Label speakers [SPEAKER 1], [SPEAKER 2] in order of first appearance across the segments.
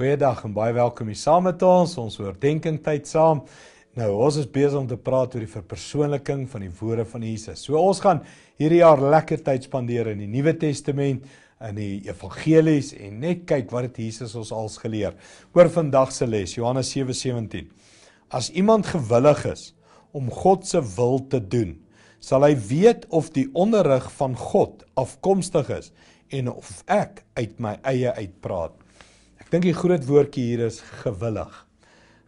[SPEAKER 1] Goeiedag en baie welkom hier saam met ons. Ons oordeenking tyd saam. Nou, ons is besig om te praat oor die verpersoonliking van die woorde van Jesus. So ons gaan hierdie jaar lekker tyd spandeer in die Nuwe Testament, in die evangelies en net kyk wat het Jesus ons als geleer. Oor vandag se les, Johannes 7:17. As iemand gewillig is om God se wil te doen, sal hy weet of die onderrig van God afkomstig is en of ek uit my eie uitpraat dink die groot woordjie hier is gewillig.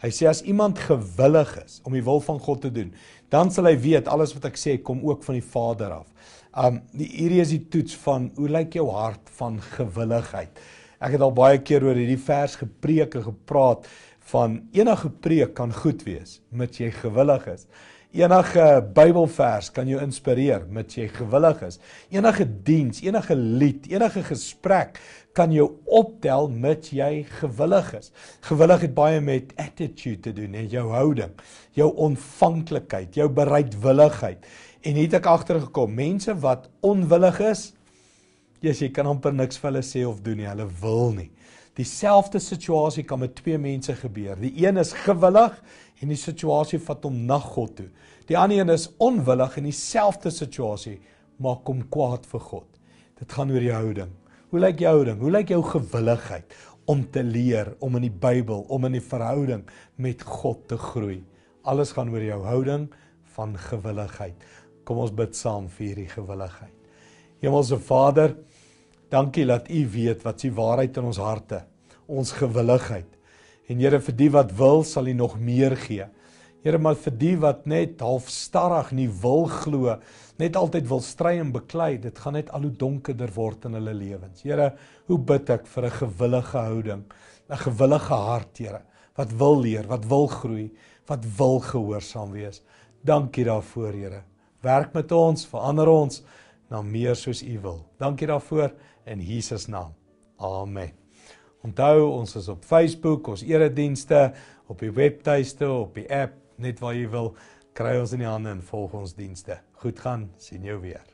[SPEAKER 1] Hy sê as iemand gewillig is om die wil van God te doen, dan sal hy weet alles wat ek sê kom ook van die Vader af. Um hierdie is die toets van hoe lyk jou hart van gewilligheid? Ek het al baie keer oor hierdie vers gepreek en gepraat van enige preek kan goed wees mits jy gewillig is. Enige Bybelvers kan jou inspireer mits jy gewillig is. Enige diens, enige lied, enige gesprek kan jou optel mits jy gewillig is. Gewillig het baie met attitude te doen, net jou houding, jou ontvanklikheid, jou bereidwilligheid. En het ek agtergekom, mense wat onwillig is, Jesus, jy kan amper niks vir hulle sê of doen nie. Hulle wil nie. Dieselfde situasie kan met twee mense gebeur. Die een is gewillig en die situasie vat hom na God toe. Die ander een is onwillig en dieselfde situasie maak hom kwaad vir God. Dit gaan oor jou houding. Hoe lyk jou houding? Hoe lyk jou gewilligheid om te leer, om in die Bybel, om in die verhouding met God te groei? Alles gaan oor jou houding van gewilligheid. Kom ons bid saam vir hierdie gewilligheid. Hemelse Vader, dankie dat U weet wat se waarheid in ons harte, ons gewilligheid. En Here vir die wat wil, sal U nog meer gee. Here, maar vir die wat net halfstarrig nie wil glo, net altyd wil stry en beklei, dit gaan net al hoe donkerder word in hulle lewens. Here, hoe bid ek vir 'n gewillige houding, 'n gewillige hart, Here, wat wil leer, wat wil groei, wat wil gehoorsaam wees. Dankie daarvoor, Here. Werk met ons, verander ons na meer soos U wil. Dankie daarvoor in Jesus naam. Amen. Onthou, ons is op Facebook, ons eredienste, op die webtuiste, op die app, net waar jy wil, kry ons in die hande en volg ons dienste. Goed gaan, sien jou weer.